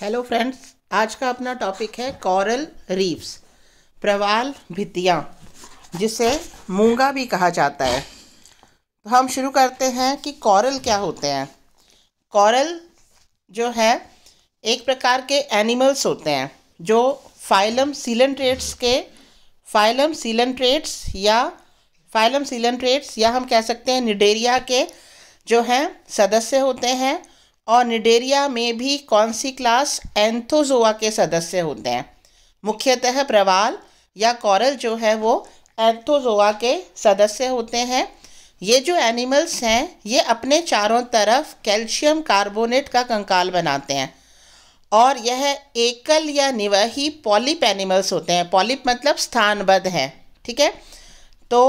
hello friends आज का अपना टॉपिक है कॉरल रीफ्स प्रवाल भितियाँ जिसे मूंगा भी कहा जाता है तो हम शुरू करते हैं कि कॉरल क्या होते हैं कॉरल जो है एक प्रकार के एनिमल्स होते हैं जो फाइलम सीलेंट्रेट्स के फाइलम सीलेंट्रेट्स या फाइलम सीलेंट्रेट्स या हम कह सकते हैं निडेरिया के जो हैं सदस्य होते हैं और निडेरिया में भी कौन सी क्लास एंथोजोआ के सदस्य होते हैं मुख्यतः प्रवाल या कॉरल जो है वो एंथोजोआ के सदस्य होते हैं ये जो एनिमल्स हैं ये अपने चारों तरफ कैल्शियम कार्बोनेट का कंकाल बनाते हैं और यह एकल या निवाही पॉलिप एनिमल्स होते हैं पॉलिप मतलब स्थानबद्ध हैं ठीक है तो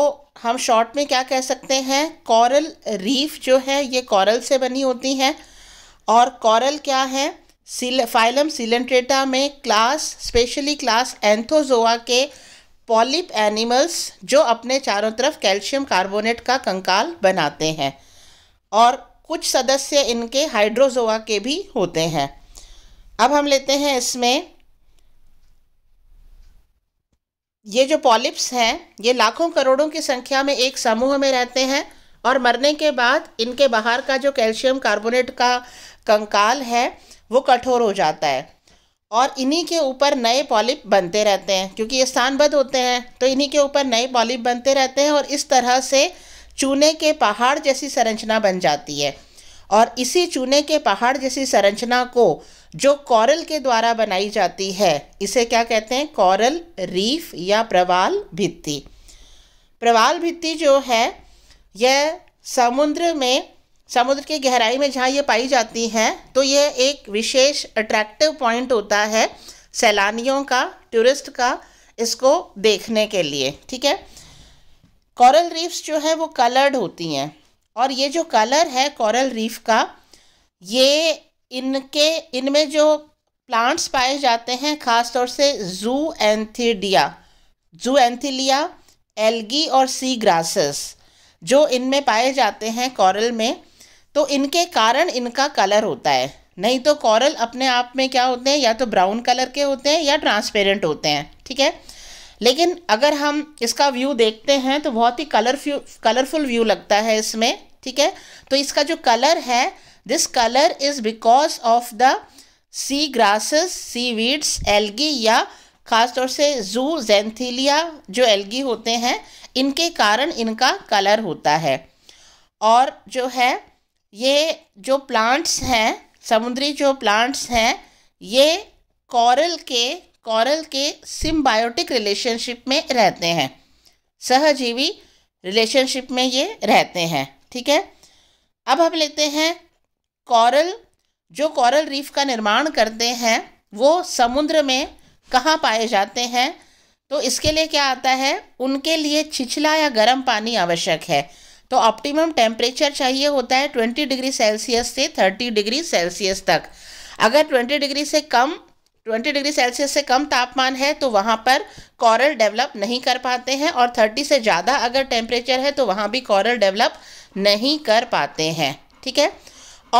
हम शॉर्ट में क्या कह सकते हैं कॉरल रीफ जो है ये कॉरल से बनी होती हैं और कॉरल क्या है सिल फाइलम सिलेंट्रेटा में क्लास स्पेशली क्लास एंथोजोआ के पॉलिप एनिमल्स जो अपने चारों तरफ कैल्शियम कार्बोनेट का कंकाल बनाते हैं और कुछ सदस्य इनके हाइड्रोजोआ के भी होते हैं अब हम लेते हैं इसमें ये जो पॉलिप्स हैं ये लाखों करोड़ों की संख्या में एक समूह में रहते हैं और मरने के बाद इनके बाहर का जो कैल्शियम कार्बोनेट का कंकाल है वो कठोर हो जाता है और इन्हीं के ऊपर नए पॉलिप बनते रहते हैं क्योंकि ये स्थानबद्ध होते हैं तो इन्हीं के ऊपर नए पॉलिप बनते रहते हैं और इस तरह से चूने के पहाड़ जैसी संरचना बन जाती है और इसी चूने के पहाड़ जैसी संरचना को जो कॉरल के द्वारा बनाई जाती है इसे क्या कहते हैं कॉरल रीफ या प्रवाल भित्ति प्रवाल भित्ति जो है यह समुद्र में समुद्र की गहराई में जहाँ ये पाई जाती हैं तो ये एक विशेष अट्रैक्टिव पॉइंट होता है सैलानियों का टूरिस्ट का इसको देखने के लिए ठीक है कॉरल रीफ्स जो है वो कलर्ड होती हैं और ये जो कलर है कॉरल रीफ का ये इनके इनमें जो प्लांट्स पाए जाते हैं खासतौर से जू एंथीडिया जू एंथीलिया एल्गी और सी ग्रासेस जो इनमें पाए जाते हैं कॉरल में तो इनके कारण इनका कलर होता है नहीं तो कॉरल अपने आप में क्या होते हैं या तो ब्राउन कलर के होते हैं या ट्रांसपेरेंट होते हैं ठीक है लेकिन अगर हम इसका व्यू देखते हैं तो बहुत ही कलरफ्यू कलरफुल व्यू लगता है इसमें ठीक है तो इसका जो कलर है this colour is because of the sea grasses seaweeds algae या ख़ास तौर से जू जेंथीलिया जो एल्गी होते हैं इनके कारण इनका कलर होता है और जो है ये जो प्लांट्स हैं समुद्री जो प्लांट्स हैं ये कॉरल के कॉरल के सिम्बायोटिक रिलेशनशिप में रहते हैं सहजीवी रिलेशनशिप में ये रहते हैं ठीक है अब हम लेते हैं कॉरल जो कॉरल रीफ का निर्माण करते हैं वो समुद्र में कहाँ पाए जाते हैं तो इसके लिए क्या आता है उनके लिए छिछला या गर्म पानी आवश्यक है तो ऑप्टिमम टेम्परेचर चाहिए होता है 20 डिग्री सेल्सियस से 30 डिग्री सेल्सियस तक अगर 20 डिग्री से कम 20 डिग्री सेल्सियस से कम तापमान है तो वहाँ पर कॉरल डेवलप नहीं कर पाते हैं और 30 से ज़्यादा अगर टेम्परेचर है तो वहाँ भी कॉरल डेवलप नहीं कर पाते हैं ठीक है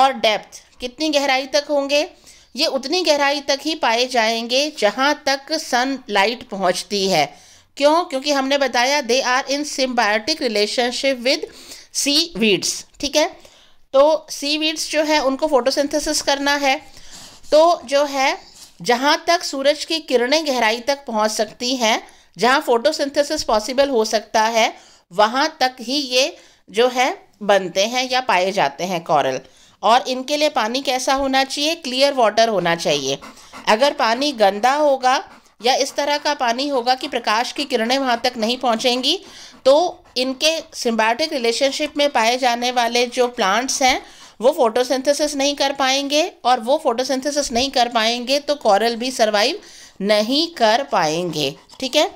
और डेप्थ कितनी गहराई तक होंगे ये उतनी गहराई तक ही पाए जाएंगे जहाँ तक सन लाइट पहुँचती है क्यों क्योंकि हमने बताया they are in symbiotic relationship with seaweeds ठीक है तो सी वीड्स जो है उनको फोटोसिंथेसिस करना है तो जो है जहाँ तक सूरज की किरणें गहराई तक पहुँच सकती हैं जहाँ फोटोसिंथेसिस पॉसिबल हो सकता है वहाँ तक ही ये जो है बनते हैं या पाए जाते हैं कॉरल और इनके लिए पानी कैसा होना चाहिए क्लियर वाटर होना चाहिए अगर पानी गंदा होगा या इस तरह का पानी होगा कि प्रकाश की किरणें वहाँ तक नहीं पहुँचेंगी तो इनके सिम्बायोटिक रिलेशनशिप में पाए जाने वाले जो प्लांट्स हैं वो फोटोसिंथेसिस नहीं कर पाएंगे और वो फोटोसिंथेसिस नहीं कर पाएंगे तो कॉरल भी सर्वाइव नहीं कर पाएंगे ठीक है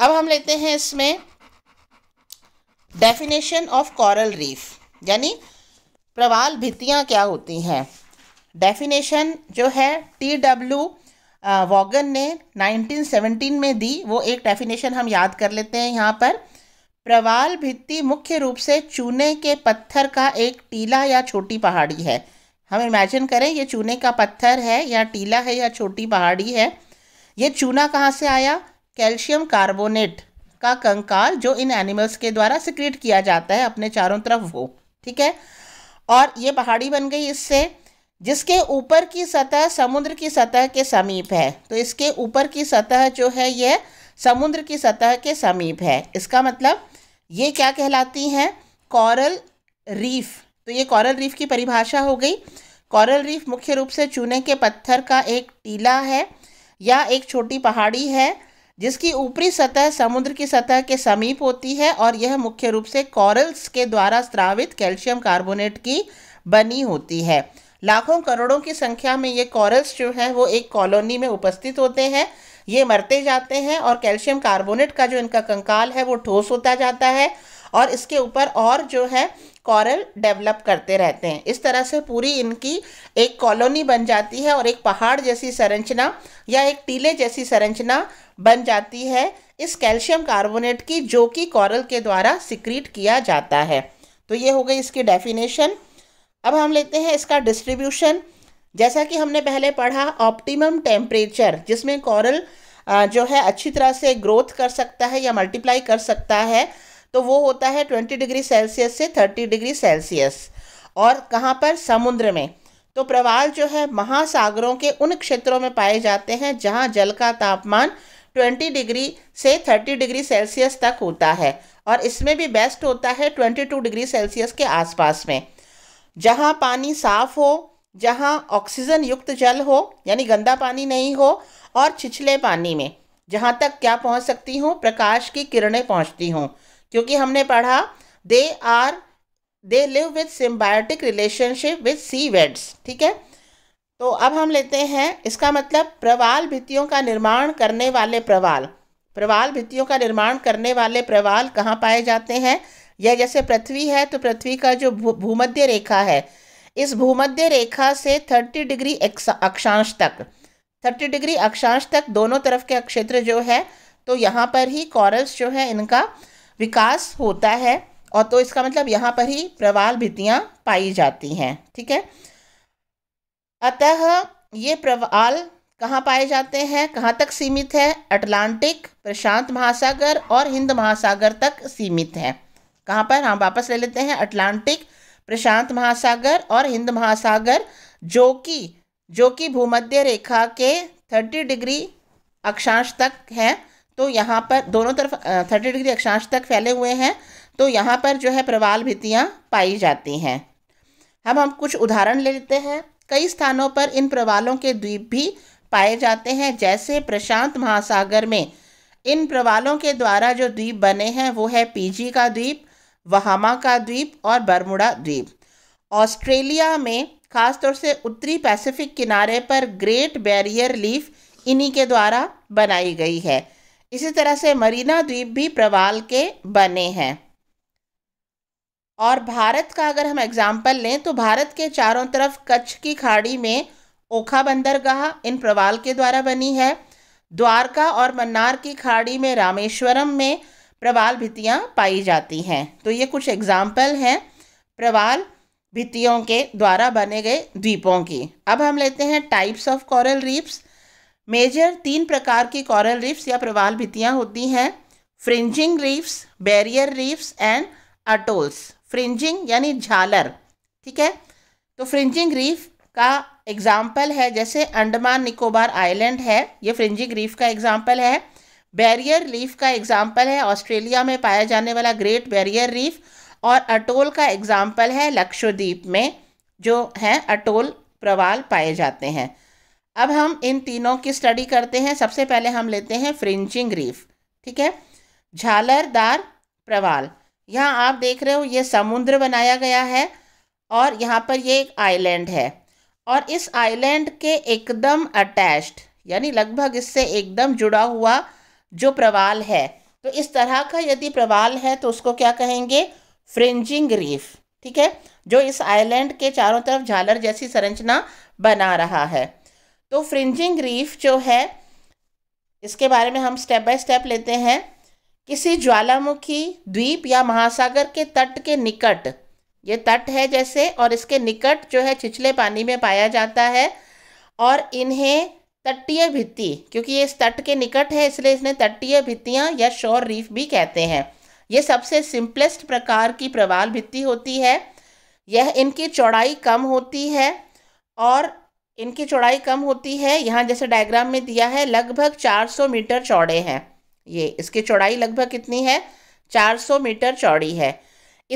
अब हम लेते हैं इसमें डेफिनेशन ऑफ कॉरल रीफ यानी प्रवाल भित्तियाँ क्या होती हैं डेफिनेशन जो है टी डब्ल्यू वॉगन ने 1917 में दी वो एक डेफिनेशन हम याद कर लेते हैं यहाँ पर प्रवाल भित्ति मुख्य रूप से चूने के पत्थर का एक टीला या छोटी पहाड़ी है हम इमेजिन करें ये चूने का पत्थर है या टीला है या छोटी पहाड़ी है ये चूना कहाँ से आया कैल्शियम कार्बोनेट का कंकाल जो इन एनिमल्स के द्वारा सिक्रेट किया जाता है अपने चारों तरफ वो ठीक है और ये पहाड़ी बन गई इससे जिसके ऊपर की सतह समुद्र की सतह के समीप है तो इसके ऊपर की सतह जो है यह समुद्र की सतह के समीप है इसका मतलब ये क्या कहलाती हैं कॉरल रीफ तो ये कॉरल रीफ की परिभाषा हो गई कॉरल रीफ मुख्य रूप से चूने के पत्थर का एक टीला है या एक छोटी पहाड़ी है जिसकी ऊपरी सतह समुद्र की सतह के समीप होती है और यह मुख्य रूप से कॉरल्स के द्वारा स्रावित कैल्शियम कार्बोनेट की बनी होती है लाखों करोड़ों की संख्या में ये कॉरल्स जो हैं वो एक कॉलोनी में उपस्थित होते हैं ये मरते जाते हैं और कैल्शियम कार्बोनेट का जो इनका कंकाल है वो ठोस होता जाता है और इसके ऊपर और जो है कॉरल डेवलप करते रहते हैं इस तरह से पूरी इनकी एक कॉलोनी बन जाती है और एक पहाड़ जैसी संरचना या एक टीले जैसी संरचना बन जाती है इस कैल्शियम कार्बोनेट की जो कि कॉरल के द्वारा सिक्रीट किया जाता है तो ये हो गई इसकी डेफिनेशन अब हम लेते हैं इसका डिस्ट्रीब्यूशन जैसा कि हमने पहले पढ़ा ऑप्टिमम टेम्परेचर जिसमें कॉरल जो है अच्छी तरह से ग्रोथ कर सकता है या मल्टीप्लाई कर सकता है तो वो होता है ट्वेंटी डिग्री सेल्सियस से थर्टी डिग्री सेल्सियस और कहाँ पर समुद्र में तो प्रवाल जो है महासागरों के उन क्षेत्रों में पाए जाते हैं जहाँ जल का तापमान 20 डिग्री से 30 डिग्री सेल्सियस तक होता है और इसमें भी बेस्ट होता है 22 डिग्री सेल्सियस के आसपास में जहाँ पानी साफ हो जहाँ ऑक्सीजन युक्त जल हो यानी गंदा पानी नहीं हो और छिछले पानी में जहाँ तक क्या पहुँच सकती हूँ प्रकाश की किरणें पहुँचती हूँ क्योंकि हमने पढ़ा they are they live with symbiotic relationship with seaweeds ठीक है तो अब हम लेते हैं इसका मतलब प्रवाल भित्तियों का निर्माण करने वाले प्रवाल प्रवाल भित्तियों का निर्माण करने वाले प्रवाल कहाँ पाए जाते हैं या जैसे पृथ्वी है तो पृथ्वी का जो भूमध्य रेखा है इस भूमध्य रेखा से थर्टी डिग्री अक्षांश तक थर्टी डिग्री अक्षांश तक दोनों तरफ के क्षेत्र जो है तो यहाँ पर ही कॉरल्स जो है इनका विकास होता है और तो इसका मतलब यहाँ पर ही प्रवाल भित्तियाँ पाई जाती हैं ठीक है अतः ये प्रवाल कहाँ पाए जाते हैं कहाँ तक सीमित है अटलांटिक प्रशांत महासागर और हिंद महासागर तक सीमित है कहाँ पर हम वापस ले लेते हैं अटलांटिक प्रशांत महासागर और हिंद महासागर जो कि जो कि भूमध्य रेखा के थर्टी डिग्री अक्षांश तक है तो यहाँ पर दोनों तरफ थर्टी डिग्री अक्षांश तक फैले हुए हैं तो यहाँ पर जो है प्रवाल भित्तियाँ पाई जाती हैं हम हम कुछ उदाहरण ले लेते हैं कई स्थानों पर इन प्रवालों के द्वीप भी पाए जाते हैं जैसे प्रशांत महासागर में इन प्रवालों के द्वारा जो द्वीप बने हैं वो है पीजी का द्वीप वहामा का द्वीप और बरमुड़ा द्वीप ऑस्ट्रेलिया में खासतौर से उत्तरी पैसिफिक किनारे पर ग्रेट बैरियर लीफ इन्हीं के द्वारा बनाई गई है इसी तरह से मरीना द्वीप भी प्रवाल के बने हैं और भारत का अगर हम एग्जाम्पल लें तो भारत के चारों तरफ कच्छ की खाड़ी में ओखा बंदरगाह इन प्रवाल के द्वारा बनी है द्वारका और मन्नार की खाड़ी में रामेश्वरम में प्रवाल भित्तियाँ पाई जाती हैं तो ये कुछ एग्जाम्पल हैं प्रवाल भित्तियों के द्वारा बने गए द्वीपों की अब हम लेते हैं types of coral reefs major तीन प्रकार की कॉरल रीफ्स या प्रवाल भित्तियाँ होती हैं fringing reefs barrier reefs and atolls fringing यानी झालर ठीक है तो फ्रिंजिंग रीफ का एग्ज़ाम्पल है जैसे अंडमान निकोबार आइलैंड है ये फ्रिंजिंग रीफ का एग्ज़ाम्पल है बैरियर रीफ का एग्जाम्पल है ऑस्ट्रेलिया में पाया जाने वाला ग्रेट बैरियर रीफ और अटोल का एग्जाम्पल है लक्षद्वीप में जो हैं अटोल प्रवाल पाए जाते हैं अब हम इन तीनों की स्टडी करते हैं सबसे पहले हम लेते हैं फ्रिंचिंग रीफ ठीक है झालरदार प्रवाल यहाँ आप देख रहे हो ये समुद्र बनाया गया है और यहाँ पर ये एक आइलैंड है और इस आइलैंड के एकदम अटैच्ड यानी लगभग इससे एकदम जुड़ा हुआ जो प्रवाल है तो इस तरह का यदि प्रवाल है तो उसको क्या कहेंगे फ्रिंजिंग रीफ ठीक है जो इस आइलैंड के चारों तरफ झालर जैसी संरचना बना रहा है तो फ्रिंजिंग रीफ जो है इसके बारे में हम स्टेप बाय स्टेप लेते हैं किसी ज्वालामुखी द्वीप या महासागर के तट के निकट ये तट है जैसे और इसके निकट जो है छिछले पानी में पाया जाता है और इन्हें तटीय भित्ति क्योंकि ये इस तट के निकट है इसलिए इसने तटीय भित्तियाँ या शोर रीफ भी कहते हैं ये सबसे सिंपलेस्ट प्रकार की प्रवाल भित्ति होती है यह इनकी चौड़ाई कम होती है और इनकी चौड़ाई कम होती है यहाँ जैसे डायग्राम में दिया है लगभग 400 मीटर चौड़े हैं ये इसकी चौड़ाई लगभग कितनी है 400 मीटर चौड़ी है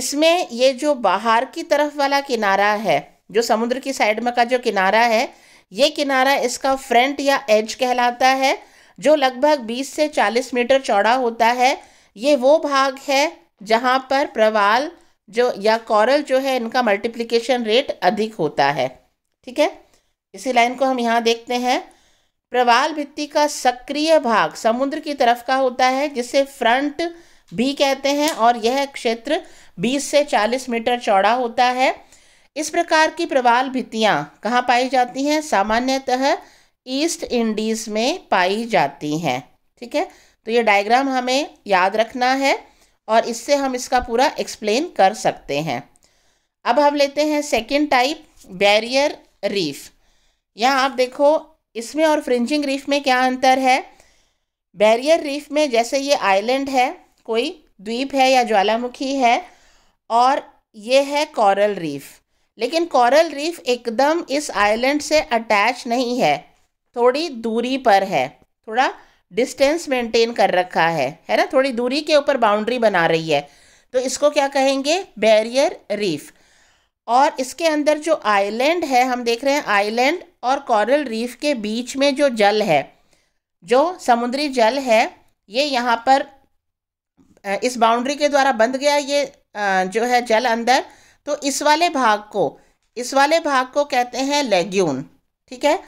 इसमें ये जो बाहर की तरफ वाला किनारा है जो समुद्र की साइड में का जो किनारा है ये किनारा इसका फ्रंट या एज कहलाता है जो लगभग 20 से 40 मीटर चौड़ा होता है ये वो भाग है जहाँ पर प्रवाल जो या कॉरल जो है इनका मल्टीप्लिकेशन रेट अधिक होता है ठीक है इसी लाइन को हम यहाँ देखते हैं प्रवाल भित्ति का सक्रिय भाग समुद्र की तरफ का होता है जिसे फ्रंट भी कहते हैं और यह क्षेत्र 20 से 40 मीटर चौड़ा होता है इस प्रकार की प्रवाल भित्तियाँ कहाँ पाई जाती हैं सामान्यतः ईस्ट इंडीज़ में पाई जाती हैं ठीक है तो ये डायग्राम हमें याद रखना है और इससे हम इसका पूरा एक्सप्लेन कर सकते हैं अब हम लेते हैं सेकेंड टाइप बैरियर रीफ यहाँ आप देखो इसमें और फ्रिंजिंग रीफ में क्या अंतर है बैरियर रीफ में जैसे ये आइलैंड है कोई द्वीप है या ज्वालामुखी है और ये है कॉरल रीफ लेकिन कॉरल रीफ एकदम इस आइलैंड से अटैच नहीं है थोड़ी दूरी पर है थोड़ा डिस्टेंस मेंटेन कर रखा है है ना थोड़ी दूरी के ऊपर बाउंड्री बना रही है तो इसको क्या कहेंगे बैरियर रीफ और इसके अंदर जो आइलैंड है हम देख रहे हैं आइलैंड और कॉरल रीफ के बीच में जो जल है जो समुद्री जल है ये यहाँ पर इस बाउंड्री के द्वारा बंध गया ये जो है जल अंदर तो इस वाले भाग को इस वाले भाग को कहते हैं लेग्यून ठीक है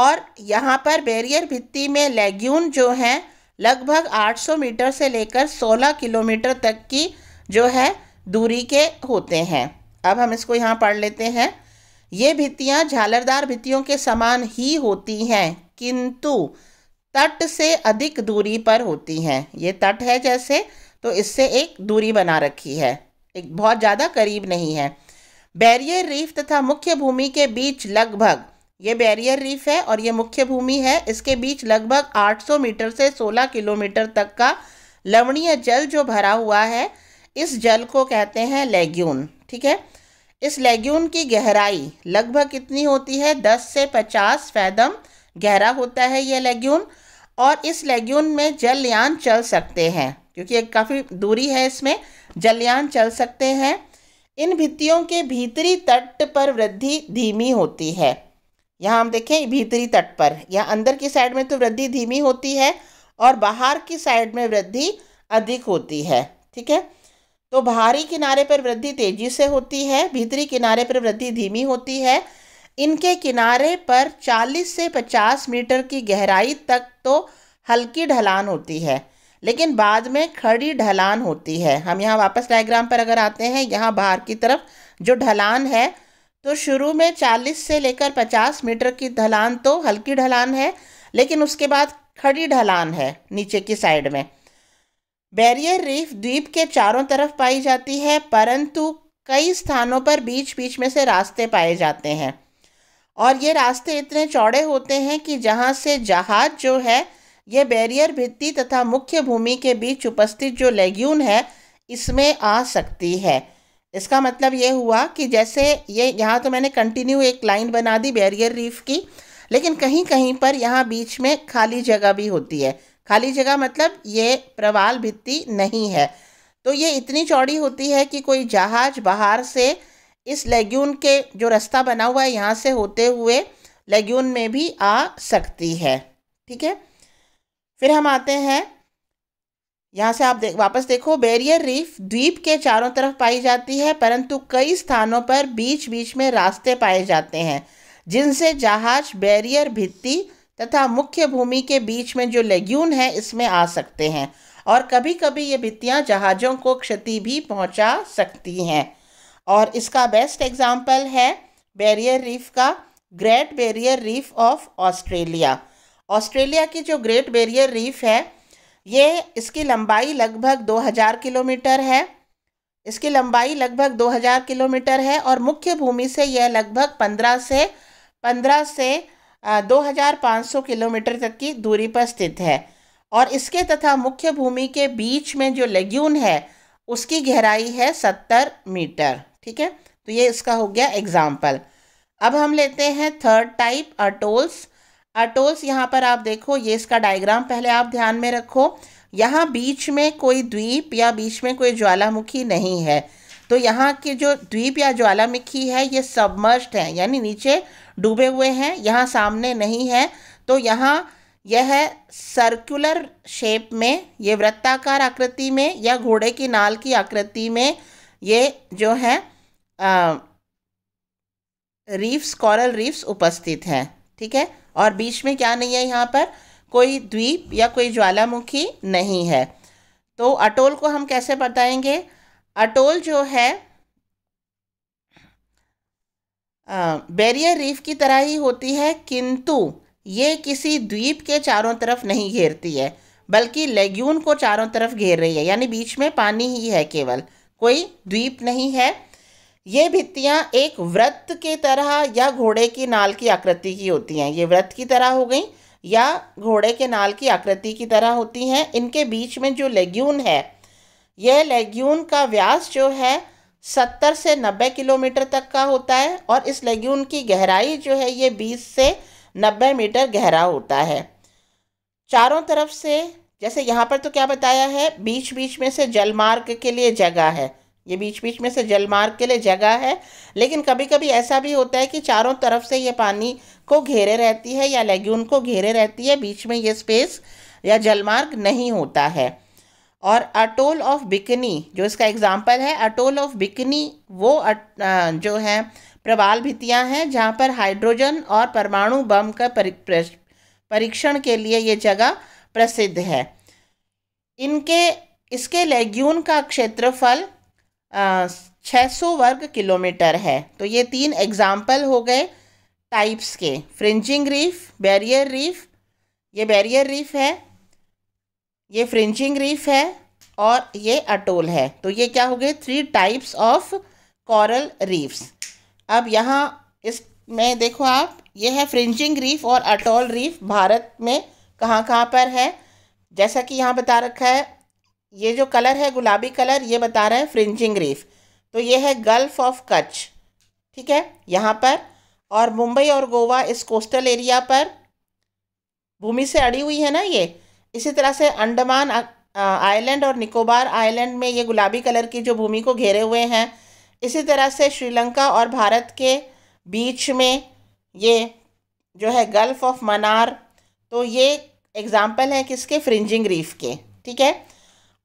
और यहाँ पर बैरियर भित्ति में लेग्यून जो है लगभग 800 मीटर से लेकर 16 किलोमीटर तक की जो है दूरी के होते हैं अब हम इसको यहाँ पढ़ लेते हैं ये भित्तियाँ झालरदार भित्तियों के समान ही होती हैं किंतु तट से अधिक दूरी पर होती हैं ये तट है जैसे तो इससे एक दूरी बना रखी है एक बहुत ज़्यादा करीब नहीं है बैरियर रीफ तथा मुख्य भूमि के बीच लगभग ये बैरियर रीफ है और ये मुख्य भूमि है इसके बीच लगभग 800 मीटर से 16 किलोमीटर तक का लवणीय जल जो भरा हुआ है इस जल को कहते हैं लेग्यून ठीक है इस लेग्यून की गहराई लगभग कितनी होती है 10 से 50 फैदम गहरा होता है यह लेग्यून और इस लेग्यून में जलयान चल सकते हैं क्योंकि एक काफ़ी दूरी है इसमें जलयान चल सकते हैं इन भित्तियों के भीतरी तट पर वृद्धि धीमी होती है यहाँ हम देखें भीतरी तट पर या अंदर की साइड में तो वृद्धि धीमी होती है और बाहर की साइड में वृद्धि अधिक होती है ठीक है तो बाहरी किनारे पर वृद्धि तेजी से होती है भीतरी किनारे पर वृद्धि धीमी होती है इनके किनारे पर 40 से 50 मीटर की गहराई तक तो हल्की ढलान होती है लेकिन बाद में खड़ी ढलान होती है हम यहाँ वापस डायग्राम पर अगर आते हैं यहाँ बाहर की तरफ जो ढलान है तो शुरू में 40 से लेकर 50 मीटर की ढलान तो हल्की ढलान है लेकिन उसके बाद खड़ी ढलान है नीचे की साइड में बैरियर रीफ द्वीप के चारों तरफ पाई जाती है परंतु कई स्थानों पर बीच बीच में से रास्ते पाए जाते हैं और ये रास्ते इतने चौड़े होते हैं कि जहाँ से जहाज़ जो है ये बैरियर भित्ति तथा मुख्य भूमि के बीच उपस्थित जो लेग्यून है इसमें आ सकती है इसका मतलब ये हुआ कि जैसे ये यहाँ तो मैंने कंटिन्यू एक लाइन बना दी बैरियर रीफ की लेकिन कहीं कहीं पर यहाँ बीच में खाली जगह भी होती है खाली जगह मतलब ये प्रवाल भित्ति नहीं है तो ये इतनी चौड़ी होती है कि कोई जहाज बाहर से इस लेग्यून के जो रास्ता बना हुआ है यहाँ से होते हुए लेग्यून में भी आ सकती है ठीक है फिर हम आते हैं यहाँ से आप देख वापस देखो बैरियर रीफ द्वीप के चारों तरफ पाई जाती है परंतु कई स्थानों पर बीच बीच में रास्ते पाए जाते हैं जिनसे जहाज बैरियर भित्ति तथा मुख्य भूमि के बीच में जो लेग्यून है इसमें आ सकते हैं और कभी कभी ये भित्तियाँ जहाज़ों को क्षति भी पहुँचा सकती हैं और इसका बेस्ट एग्ज़ाम्पल है बैरियर रीफ का Great Barrier Reef of Australia Australia की जो ग्रेट बैरियर रीफ है ये इसकी लंबाई लगभग 2000 किलोमीटर है इसकी लंबाई लगभग 2000 किलोमीटर है और मुख्य भूमि से यह लगभग 15 से 15 से 2500 किलोमीटर तक की दूरी पर स्थित है और इसके तथा मुख्य भूमि के बीच में जो लेग्यून है उसकी गहराई है 70 मीटर ठीक है तो ये इसका हो गया एग्जाम्पल अब हम लेते हैं थर्ड टाइप अटोल्स अटोल्स यहाँ पर आप देखो ये इसका डायग्राम पहले आप ध्यान में रखो यहाँ बीच में कोई द्वीप या बीच में कोई ज्वालामुखी नहीं है तो यहाँ के जो द्वीप या ज्वालामुखी है ये सबमर्स्ड हैं यानी नीचे डूबे हुए हैं यहाँ सामने नहीं है तो यहाँ यह सर्कुलर शेप में ये वृत्ताकार आकृति में या घोड़े की नाल की आकृति में ये जो है आ, रीफ्स कॉरल रीफ्स उपस्थित हैं ठीक है और बीच में क्या नहीं है यहाँ पर कोई द्वीप या कोई ज्वालामुखी नहीं है तो अटोल को हम कैसे बताएंगे अटोल जो है बैरियर रीफ की तरह ही होती है किंतु ये किसी द्वीप के चारों तरफ नहीं घेरती है बल्कि लेग्यून को चारों तरफ घेर रही है यानी बीच में पानी ही है केवल कोई द्वीप नहीं है ये भित्तियाँ एक व्रत के तरह या घोड़े की नाल की आकृति की होती हैं ये व्रत की तरह हो गई या घोड़े के नाल की आकृति की तरह होती हैं इनके बीच में जो लेग्यून है यह लेग्यून का व्यास जो है सत्तर से नब्बे किलोमीटर तक का होता है और इस लेग्यून की गहराई जो है ये बीस से नब्बे मीटर गहरा होता है चारों तरफ से जैसे यहाँ पर तो क्या बताया है बीच बीच में से जलमार्ग के लिए जगह है ये बीच बीच में से जलमार्ग के लिए जगह है लेकिन कभी कभी ऐसा भी होता है कि चारों तरफ से ये पानी को घेरे रहती है या लेग्यून को घेरे रहती है बीच में ये स्पेस या जलमार्ग नहीं होता है और अटोल ऑफ बिकनी जो इसका एग्जाम्पल है अटोल ऑफ बिकनी वो अट, जो है प्रवाल भितियाँ हैं जहाँ पर हाइड्रोजन और परमाणु बम का परीक्षण के लिए ये जगह प्रसिद्ध है इनके इसके लेग्यून का क्षेत्रफल सौ वर्ग किलोमीटर है तो ये तीन एग्जाम्पल हो गए टाइप्स के फ्रिंजिंग रीफ बैरियर रीफ ये बैरियर रीफ है ये फ्रिंजिंग रीफ है और ये अटोल है तो ये क्या हो गए three types of coral reefs अब यहाँ इसमें देखो आप ये है फ्रिंजिंग रीफ और अटोल रीफ भारत में कहाँ कहाँ पर है जैसा कि यहाँ बता रखा है ये जो कलर है गुलाबी कलर ये बता रहा है फ्रिंजिंग रीफ तो ये है गल्फ ऑफ कच्छ ठीक है यहाँ पर और मुंबई और गोवा इस कोस्टल एरिया पर भूमि से अड़ी हुई है ना ये इसी तरह से अंडमान आइलैंड और निकोबार आइलैंड में ये गुलाबी कलर की जो भूमि को घेरे हुए हैं इसी तरह से श्रीलंका और भारत के बीच में ये जो है गल्फ ऑफ मनार तो ये एग्ज़ाम्पल है किसके फ्रिंजिंग रीफ के ठीक है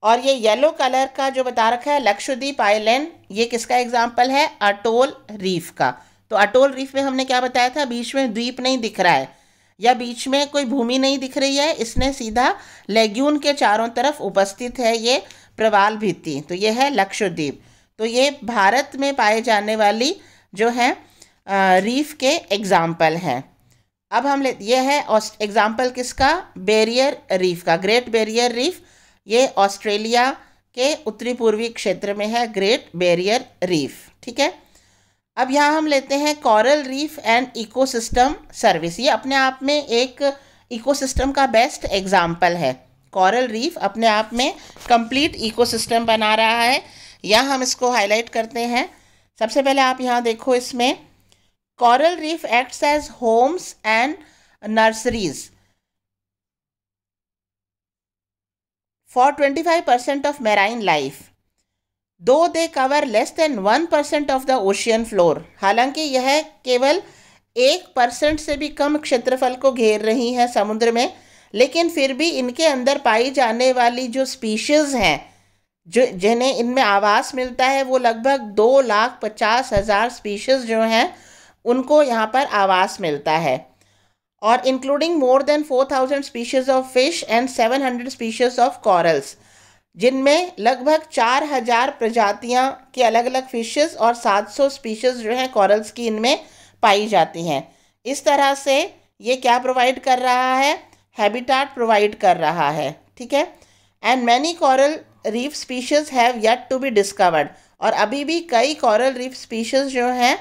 और ये येलो कलर का जो बता रखा है लक्षद्वीप आइलैंड ये किसका एग्जाम्पल है अटोल रीफ का तो अटोल रीफ में हमने क्या बताया था बीच में द्वीप नहीं दिख रहा है या बीच में कोई भूमि नहीं दिख रही है इसने सीधा लेग्यून के चारों तरफ उपस्थित है ये प्रवाल भित्ति तो ये है लक्षद्वीप तो ये भारत में पाए जाने वाली जो है रीफ के एग्ज़ाम्पल हैं अब हम ले ये है एग्ज़ाम्पल किसका बेरियर रीफ का ग्रेट बेरियर रीफ ये ऑस्ट्रेलिया के उत्तरी पूर्वी क्षेत्र में है ग्रेट बैरियर रीफ ठीक है अब यहाँ हम लेते हैं coral reef and ecosystem service ये अपने आप में एक इकोसिस्टम का बेस्ट एग्जाम्पल है कॉरल रीफ अपने आप में कंप्लीट इकोसिस्टम बना रहा है यहाँ हम इसको हाईलाइट करते हैं सबसे पहले आप यहाँ देखो इसमें coral reef acts as homes and nurseries for twenty five percent of marine life though they cover less than one percent of the ocean floor हालांकि यह केवल एक परसेंट से भी कम क्षेत्रफल को घेर रही हैं समुद्र में लेकिन फिर भी इनके अंदर पाई जाने वाली जो स्पीशीज़ हैं जो जिन्हें इनमें आवास मिलता है वो लगभग दो लाख पचास हज़ार स्पीशीज़ जो हैं उनको यहाँ पर आवास मिलता है more than four thousand 4000 of fish and seven 700 species of corals जिनमें लगभग 4000 प्रजातियां के अलग अलग फिशेस और 700 स्पीशीज़ जो हैं कॉरल्स की इनमें पाई जाती हैं इस तरह से ये क्या प्रोवाइड कर रहा है हैबिटाट प्रोवाइड कर रहा है ठीक है and many coral reef species have yet to be discovered और अभी भी कई कॉरल रीफ स्पीशीज़ जो हैं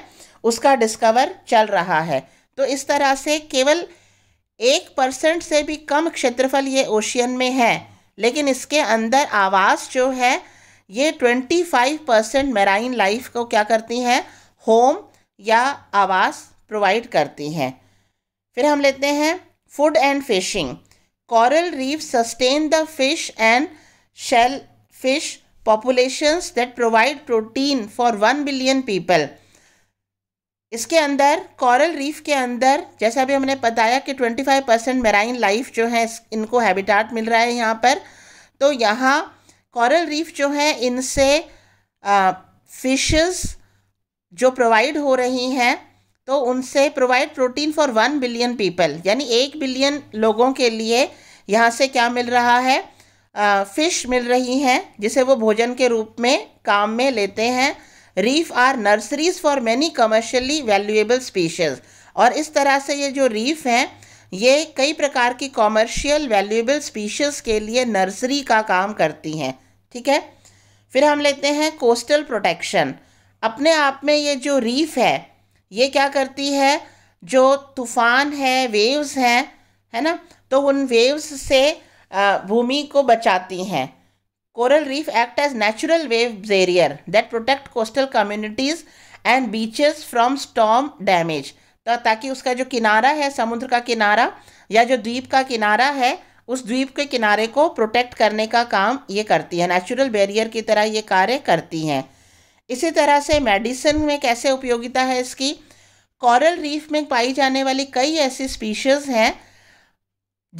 उसका डिस्कवर चल रहा है तो इस तरह से केवल एक परसेंट से भी कम क्षेत्रफल ये ओशियन में है लेकिन इसके अंदर आवास जो है ये twenty five percent marine life को क्या करती हैं होम या आवास प्रोवाइड करती हैं फिर हम लेते हैं food and fishing coral reefs sustain the fish and shellfish populations that provide protein for one billion people इसके अंदर कॉरल रीफ के अंदर जैसे अभी हमने बताया कि 25 परसेंट मेराइन लाइफ जो है इनको हैबिटाट मिल रहा है यहाँ पर तो यहाँ कॉरल रीफ जो है इनसे फिशेस जो प्रोवाइड हो रही हैं तो उनसे provide protein for one billion people यानी एक बिलियन लोगों के लिए यहाँ से क्या मिल रहा है फ़िश मिल रही हैं जिसे वो भोजन के रूप में काम में लेते हैं reefs are nurseries for many commercially valuable species और इस तरह से ये जो रीफ हैं ये कई प्रकार की कॉमर्शियल वैल्यूएबल स्पीशीज़ के लिए नर्सरी का काम करती हैं ठीक है फिर हम लेते हैं कोस्टल प्रोटेक्शन अपने आप में ये जो रीफ है ये क्या करती है जो तूफ़ान है वेव्स हैं है ना तो उन वेव्स से भूमि को बचाती हैं coral reef act as natural wave barrier that protect coastal communities and beaches from storm damage तो ताकि उसका जो किनारा है समुद्र का किनारा या जो द्वीप का किनारा है उस द्वीप के किनारे को प्रोटेक्ट करने का काम ये करती है नेचुरल बैरियर की तरह ये कार्य करती हैं इसी तरह से मेडिसिन में कैसे उपयोगिता है इसकी कॉरल रीफ में पाई जाने वाली कई ऐसी स्पीशीज़ हैं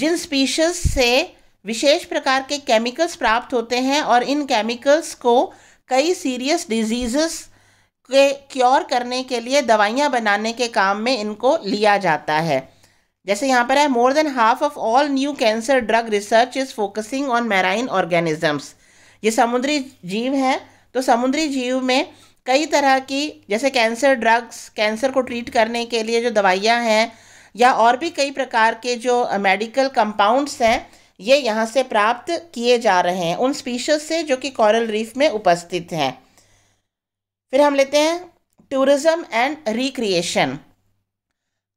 जिन स्पीशीज़ से विशेष प्रकार के केमिकल्स प्राप्त होते हैं और इन केमिकल्स को कई सीरियस डिजीज़ के क्योर करने के लिए दवाइयाँ बनाने के काम में इनको लिया जाता है जैसे यहाँ पर है more than half of all new cancer drug research is focusing on marine organisms ये समुद्री जीव हैं तो समुद्री जीव में कई तरह की जैसे कैंसर ड्रग्स कैंसर को ट्रीट करने के लिए जो दवाइयाँ हैं या और भी कई प्रकार के जो मेडिकल कंपाउंड्स हैं ये यहाँ से प्राप्त किए जा रहे हैं उन स्पीशीज से जो कि कॉरल रीफ में उपस्थित हैं फिर हम लेते हैं tourism and recreation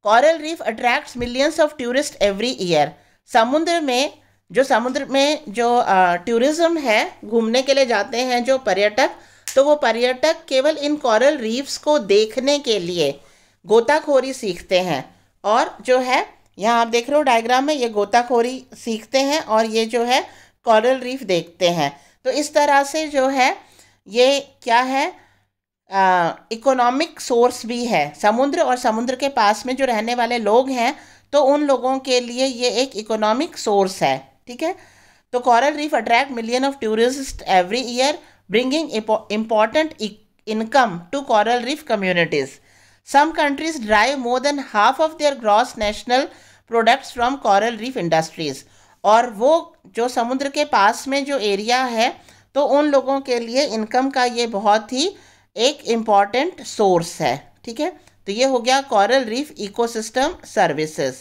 coral reef attracts millions of tourist every year समुद्र में जो समुद्र में जो टूरिज्म है घूमने के लिए जाते हैं जो पर्यटक तो वो पर्यटक केवल इन कॉरल रीफ्स को देखने के लिए गोताखोरी सीखते हैं और जो है यहाँ आप देख रहे हो डायग्राम में ये गोताखोरी सीखते हैं और ये जो है कॉरल रीफ देखते हैं तो इस तरह से जो है ये क्या है इकोनॉमिक सोर्स भी है समुद्र और समुद्र के पास में जो रहने वाले लोग हैं तो उन लोगों के लिए ये एक इकोनॉमिक सोर्स है ठीक है तो coral reef attract million of tourist every year bringing important income to coral reef communities some countries drive more than half of their gross national products from coral reef industries और वो जो समुद्र के पास में जो एरिया है तो उन लोगों के लिए इनकम का ये बहुत ही एक इम्पॉर्टेंट सोर्स है ठीक है तो ये हो गया कॉरल रीफ इकोसिस्टम सर्विसेज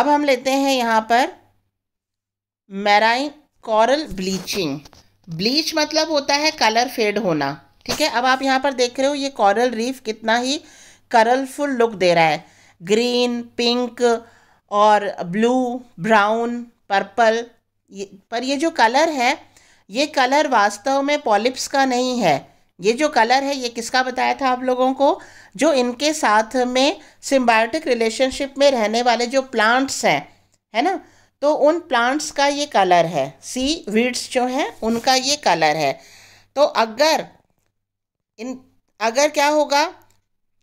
अब हम लेते हैं यहाँ पर मैराइन कॉरल ब्लीचिंग ब्लीच मतलब होता है कलर फेड होना ठीक है अब आप यहाँ पर देख रहे हो ये कॉरल रीफ कितना ही कलरफुल लुक दे रहा है ग्रीन पिंक और ब्लू ब्राउन पर्पल पर ये जो कलर है ये कलर वास्तव में पॉलिप्स का नहीं है ये जो कलर है ये किसका बताया था आप लोगों को जो इनके साथ में सिम्बायोटिक रिलेशनशिप में रहने वाले जो प्लांट्स हैं है ना तो उन प्लांट्स का ये कलर है सी वीड्स जो हैं उनका ये कलर है तो अगर इन अगर क्या होगा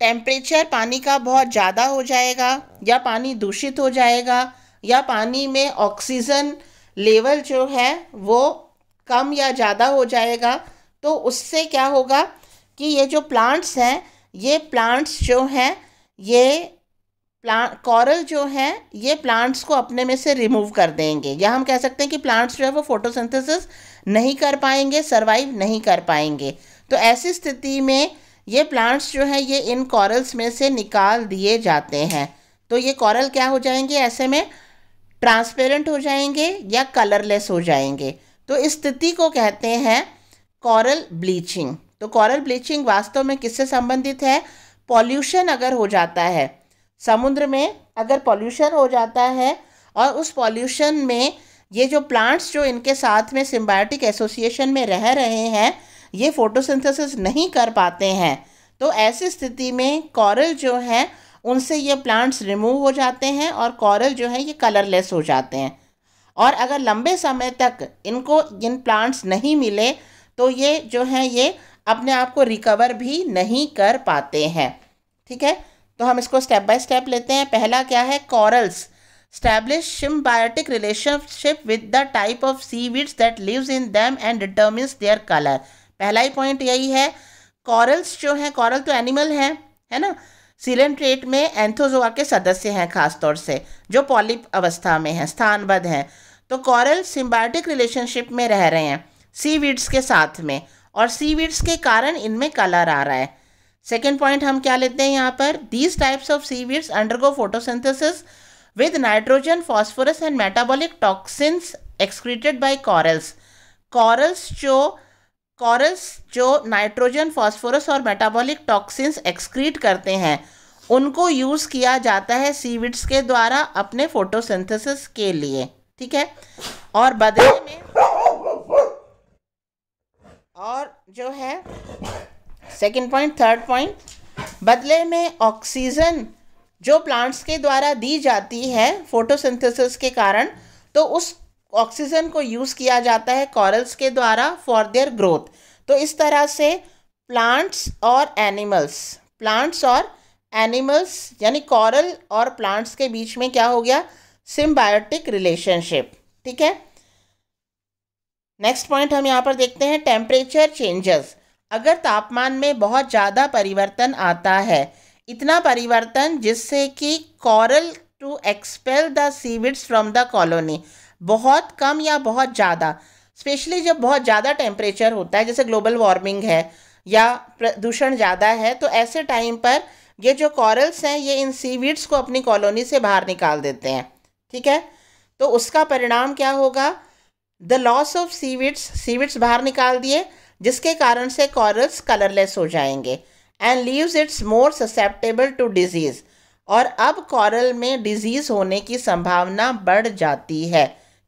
टेम्परेचर पानी का बहुत ज़्यादा हो जाएगा या पानी दूषित हो जाएगा या पानी में ऑक्सीजन लेवल जो है वो कम या ज़्यादा हो जाएगा तो उससे क्या होगा कि ये जो प्लांट्स हैं ये प्लांट्स जो हैं ये प्लांट कॉरल जो हैं ये प्लांट्स को अपने में से रिमूव कर देंगे या हम कह सकते हैं कि प्लांट्स जो है वो फोटोसिंथेसिस नहीं कर पाएंगे सर्वाइव नहीं कर पाएंगे तो ऐसी स्थिति में ये प्लांट्स जो है ये इन कॉरल्स में से निकाल दिए जाते हैं तो ये कॉरल क्या हो जाएंगे ऐसे में ट्रांसपेरेंट हो जाएंगे या कलरलेस हो जाएंगे तो इस स्थिति को कहते हैं कॉरल ब्लीचिंग तो कॉरल ब्लीचिंग वास्तव में किससे संबंधित है पॉल्यूशन अगर हो जाता है समुद्र में अगर पॉल्यूशन हो जाता है और उस पॉल्यूशन में ये जो प्लांट्स जो इनके साथ में सिम्बायोटिक एसोसिएशन में रह रहे हैं ये फोटोसिंथेसिस नहीं कर पाते हैं तो ऐसी स्थिति में कॉरल जो है उनसे ये प्लांट्स रिमूव हो जाते हैं और कॉरल जो है ये कलरलेस हो जाते हैं और अगर लंबे समय तक इनको इन प्लांट्स नहीं मिले तो ये जो है ये अपने आप को रिकवर भी नहीं कर पाते हैं ठीक है तो हम इसको स्टेप बाय स्टेप लेते हैं पहला क्या है corals establish relationship with the type of sea seaweeds that lives in them and determines their colour पहला ही पॉइंट यही है कॉरल्स जो हैं कॉरल तो एनिमल हैं है ना सीलेंट्रेट में एंथोजोआ के सदस्य हैं खासतौर से जो पॉलिप अवस्था में हैं स्थानबद्ध हैं तो कॉरल सिम्बायोटिक रिलेशनशिप में रह रहे हैं सी के साथ में और सी के कारण इनमें कलर आ रहा है सेकेंड पॉइंट हम क्या लेते हैं यहाँ पर these types of seaweeds undergo photosynthesis with nitrogen phosphorus and metabolic toxins excreted by corals corals जो कॉरल्स जो नाइट्रोजन फास्फोरस और मेटाबॉलिक टॉक्सिन्स एक्सक्रीट करते हैं उनको यूज़ किया जाता है सीविड्स के द्वारा अपने फोटोसिंथेसिस के लिए ठीक है और बदले में और जो है सेकंड पॉइंट थर्ड पॉइंट बदले में ऑक्सीजन जो प्लांट्स के द्वारा दी जाती है फोटोसिंथेसिस के कारण तो उस ऑक्सीजन को यूज़ किया जाता है कॉरल्स के द्वारा फॉर देयर ग्रोथ तो इस तरह से प्लांट्स और एनिमल्स प्लांट्स और एनिमल्स यानी कॉरल और प्लांट्स के बीच में क्या हो गया सिम्बायोटिक रिलेशनशिप ठीक है नेक्स्ट पॉइंट हम यहाँ पर देखते हैं टेम्परेचर चेंजेस अगर तापमान में बहुत ज़्यादा परिवर्तन आता है इतना परिवर्तन जिससे कि coral to expel the seaweeds from the colony बहुत कम या बहुत ज़्यादा स्पेशली जब बहुत ज़्यादा टेम्परेचर होता है जैसे ग्लोबल वार्मिंग है या प्रदूषण ज़्यादा है तो ऐसे टाइम पर ये जो कॉरल्स हैं ये इन सीवीड्स को अपनी कॉलोनी से बाहर निकाल देते हैं ठीक है तो उसका परिणाम क्या होगा the loss of seaweeds seaweeds बाहर निकाल दिए जिसके कारण से कॉरल्स कलरलेस हो जाएंगे and leaves its more susceptible to disease और अब कॉरल में डिजीज़ होने की संभावना बढ़ जाती है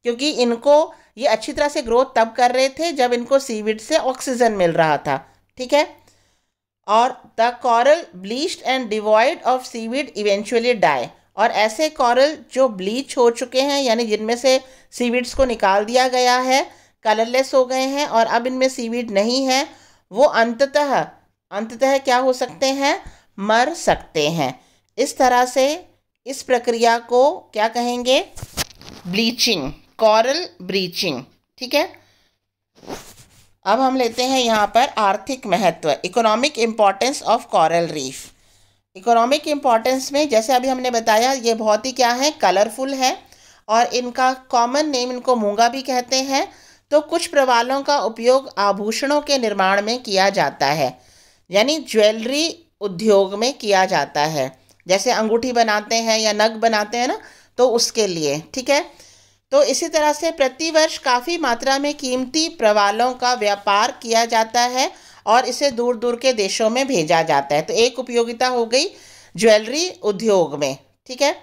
क्योंकि इनको ये अच्छी तरह से ग्रोथ तब कर रहे थे जब इनको सीविड से ऑक्सीजन मिल रहा था ठीक है और the coral bleached and devoid of seaweed eventually die और ऐसे कॉरल जो ब्लीच हो चुके हैं यानी जिनमें से सीविड्स को निकाल दिया गया है कलरलेस हो गए हैं और अब इनमें सीविड नहीं है वो अंततः अंततः क्या हो सकते हैं मर सकते हैं इस तरह से इस प्रक्रिया को क्या कहेंगे ब्लीचिंग कॉरल ब्रीचिंग ठीक है अब हम लेते हैं यहाँ पर आर्थिक महत्व economic importance of coral reef economic importance में जैसे अभी हमने बताया ये बहुत ही क्या है कलरफुल है और इनका कॉमन नेम इनको मूंगा भी कहते हैं तो कुछ प्रवालों का उपयोग आभूषणों के निर्माण में किया जाता है यानी ज्वेलरी उद्योग में किया जाता है जैसे अंगूठी बनाते हैं या नग बनाते हैं ना तो उसके लिए ठीक है तो इसी तरह से प्रतिवर्ष काफ़ी मात्रा में कीमती प्रवालों का व्यापार किया जाता है और इसे दूर दूर के देशों में भेजा जाता है तो एक उपयोगिता हो गई ज्वेलरी उद्योग में ठीक है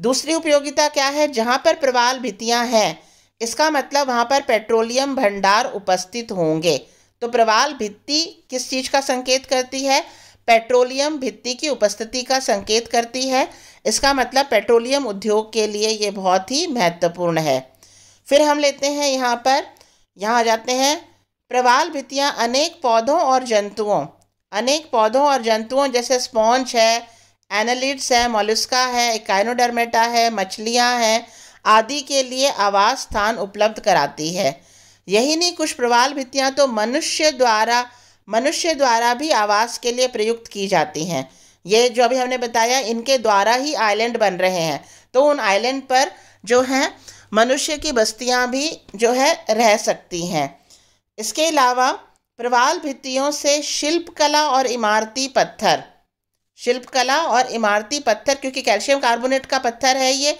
दूसरी उपयोगिता क्या है जहाँ पर प्रवाल भित्तियाँ हैं इसका मतलब वहाँ पर पेट्रोलियम भंडार उपस्थित होंगे तो प्रवाल भित्ति किस चीज़ का संकेत करती है पेट्रोलियम भित्ति की उपस्थिति का संकेत करती है इसका मतलब पेट्रोलियम उद्योग के लिए ये बहुत ही महत्वपूर्ण है फिर हम लेते हैं यहाँ पर यहाँ जाते हैं प्रवाल भित्तियाँ अनेक पौधों और जंतुओं अनेक पौधों और जंतुओं जैसे स्पॉन्च है एनालिट्स है मोलिस्का है इकाइनोडर्मेटा है मछलियाँ हैं आदि के लिए आवास स्थान उपलब्ध कराती है यही नहीं कुछ प्रवाल भित्तियाँ तो मनुष्य द्वारा मनुष्य द्वारा भी आवास के लिए प्रयुक्त की जाती हैं ये जो अभी हमने बताया इनके द्वारा ही आइलैंड बन रहे हैं तो उन आइलैंड पर जो है मनुष्य की बस्तियाँ भी जो है रह सकती हैं इसके अलावा प्रवाल भित्तियों से शिल्पकला और इमारती पत्थर शिल्पकला और इमारती पत्थर क्योंकि कैल्शियम कार्बोनेट का पत्थर है ये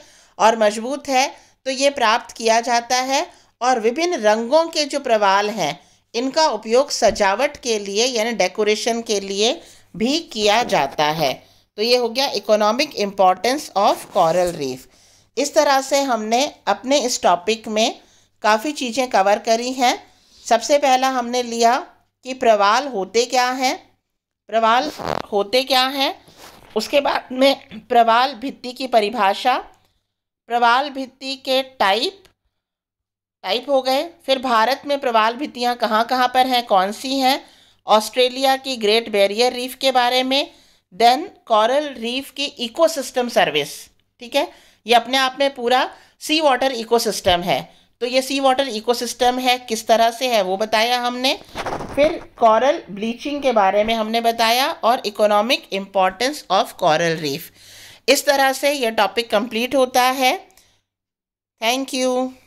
और मजबूत है तो ये प्राप्त किया जाता है और विभिन्न रंगों के जो प्रवाल हैं इनका उपयोग सजावट के लिए यानी डेकोरेशन के लिए भी किया जाता है तो ये हो गया economic importance of coral reef इस तरह से हमने अपने इस टॉपिक में काफ़ी चीज़ें कवर करी हैं सबसे पहला हमने लिया कि प्रवाल होते क्या हैं प्रवाल होते क्या हैं उसके बाद में प्रवाल भित्ति की परिभाषा प्रवाल भित्ति के टाइप टाइप हो गए फिर भारत में प्रवाल भित्तियाँ कहाँ कहाँ पर हैं कौन सी हैं ऑस्ट्रेलिया की ग्रेट बैरियर रीफ के बारे में देन कॉरल रीफ की इकोसिस्टम सर्विस ठीक है ये अपने आप में पूरा सी वाटर इकोसिस्टम है तो ये सी वाटर इकोसिस्टम है किस तरह से है वो बताया हमने फिर कॉरल ब्लीचिंग के बारे में हमने बताया और economic importance of coral reef इस तरह से यह टॉपिक कंप्लीट होता है थैंक यू